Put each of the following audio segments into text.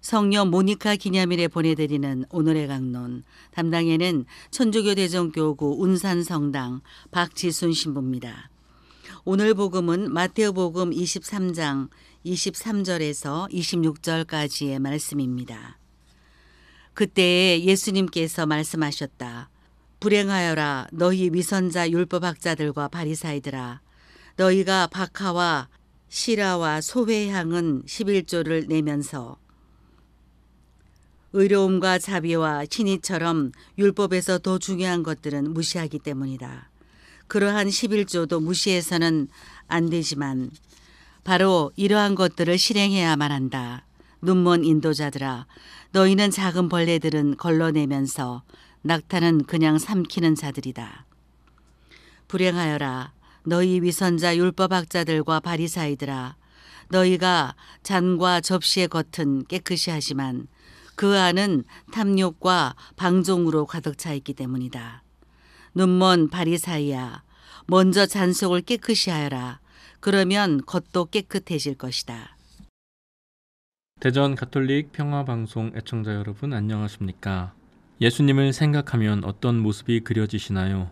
성녀 모니카 기념일에 보내드리는 오늘의 강론 담당에는 천주교 대전교구 운산성당 박지순 신부입니다. 오늘 복음은 마태오복음 23장 23절에서 26절까지의 말씀입니다. 그때에 예수님께서 말씀하셨다. 불행하여라 너희 위선자 율법학자들과 바리사이들아 너희가 박하와 시라와 소회향은 11조를 내면서 의로움과 자비와 신이처럼 율법에서 더 중요한 것들은 무시하기 때문이다. 그러한 11조도 무시해서는 안 되지만 바로 이러한 것들을 실행해야만 한다. 눈먼 인도자들아, 너희는 작은 벌레들은 걸러내면서 낙타는 그냥 삼키는 자들이다. 불행하여라, 너희 위선자 율법학자들과 바리사이들아, 너희가 잔과 접시의 겉은 깨끗이 하지만 그 안은 탐욕과 방종으로 가득 차 있기 때문이다. 눈먼 바리사이야. 먼저 잔속을 깨끗이 하여라. 그러면 겉도 깨끗해질 것이다. 대전 가톨릭 평화방송 애청자 여러분 안녕하십니까? 예수님을 생각하면 어떤 모습이 그려지시나요?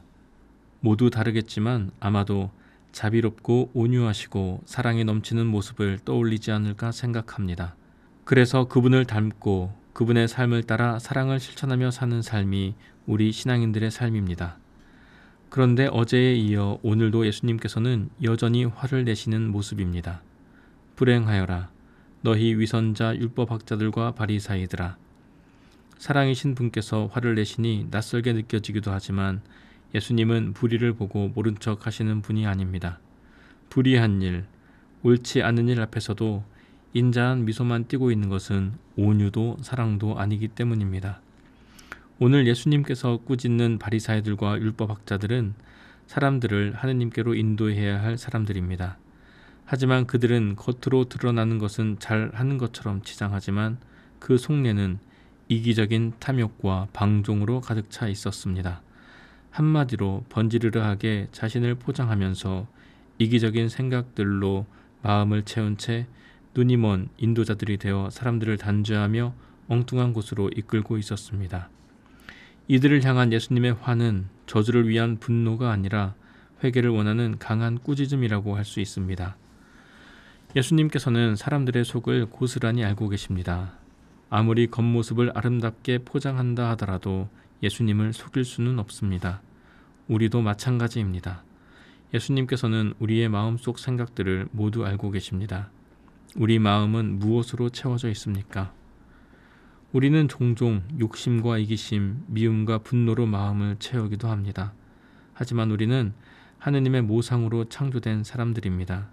모두 다르겠지만 아마도 자비롭고 온유하시고 사랑이 넘치는 모습을 떠올리지 않을까 생각합니다. 그래서 그분을 닮고 그분의 삶을 따라 사랑을 실천하며 사는 삶이 우리 신앙인들의 삶입니다. 그런데 어제에 이어 오늘도 예수님께서는 여전히 화를 내시는 모습입니다. 불행하여라. 너희 위선자 율법학자들과 바리사이들아. 사랑이신 분께서 화를 내시니 낯설게 느껴지기도 하지만 예수님은 불의를 보고 모른 척 하시는 분이 아닙니다. 불의한 일, 옳지 않은 일 앞에서도 인자한 미소만 띄고 있는 것은 온유도 사랑도 아니기 때문입니다. 오늘 예수님께서 꾸짖는 바리사이들과 율법학자들은 사람들을 하느님께로 인도해야 할 사람들입니다. 하지만 그들은 겉으로 드러나는 것은 잘 하는 것처럼 치장하지만 그 속내는 이기적인 탐욕과 방종으로 가득 차 있었습니다. 한마디로 번지르르하게 자신을 포장하면서 이기적인 생각들로 마음을 채운 채 눈이 먼 인도자들이 되어 사람들을 단죄하며 엉뚱한 곳으로 이끌고 있었습니다. 이들을 향한 예수님의 화는 저주를 위한 분노가 아니라 회개를 원하는 강한 꾸짖음이라고 할 수 있습니다. 예수님께서는 사람들의 속을 고스란히 알고 계십니다. 아무리 겉모습을 아름답게 포장한다 하더라도 예수님을 속일 수는 없습니다. 우리도 마찬가지입니다. 예수님께서는 우리의 마음속 생각들을 모두 알고 계십니다. 우리 마음은 무엇으로 채워져 있습니까? 우리는 종종 욕심과 이기심, 미움과 분노로 마음을 채우기도 합니다. 하지만 우리는 하느님의 모상으로 창조된 사람들입니다.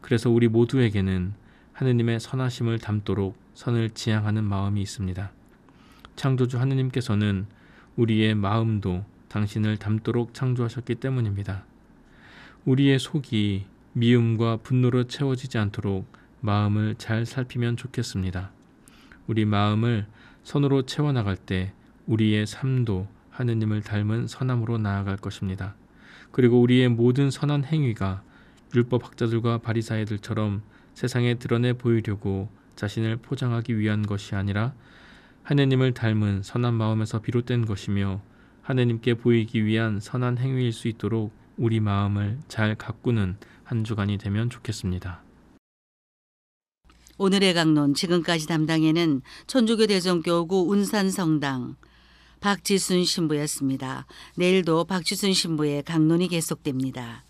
그래서 우리 모두에게는 하느님의 선하심을 담도록 선을 지향하는 마음이 있습니다. 창조주 하느님께서는 우리의 마음도 당신을 담도록 창조하셨기 때문입니다. 우리의 속이 미움과 분노로 채워지지 않도록 마음을 잘 살피면 좋겠습니다. 우리 마음을 선으로 채워나갈 때 우리의 삶도 하느님을 닮은 선함으로 나아갈 것입니다. 그리고 우리의 모든 선한 행위가 율법학자들과 바리사이들처럼 세상에 드러내 보이려고 자신을 포장하기 위한 것이 아니라 하느님을 닮은 선한 마음에서 비롯된 것이며 하느님께 보이기 위한 선한 행위일 수 있도록 우리 마음을 잘 가꾸는 한 주간이 되면 좋겠습니다. 오늘의 강론 지금까지 담당에는 천주교 대전교구 운산성당 박지순 신부였습니다. 내일도 박지순 신부의 강론이 계속됩니다.